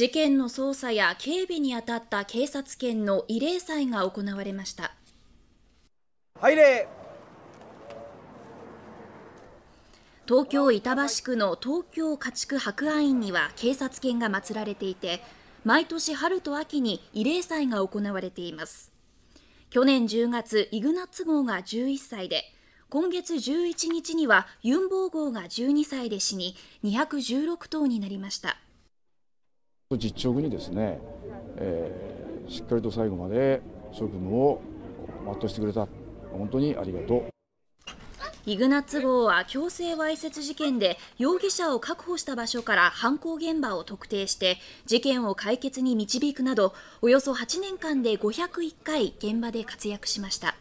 事件の捜査や警備に当たった警察犬の慰霊祭が行われました拝礼東京板橋区の東京家畜博愛院には警察犬が祀られていて毎年春と秋に慰霊祭が行われています去年10月イグナッツ号が11歳で今月11日にはユンボウ号が12歳で死に216頭になりました実直にですね、えー、しっかりと最後まで職務を全うしてくれた本当にありがとうイグナッツ号は強制わいせつ事件で容疑者を確保した場所から犯行現場を特定して事件を解決に導くなどおよそ8年間で501回現場で活躍しました。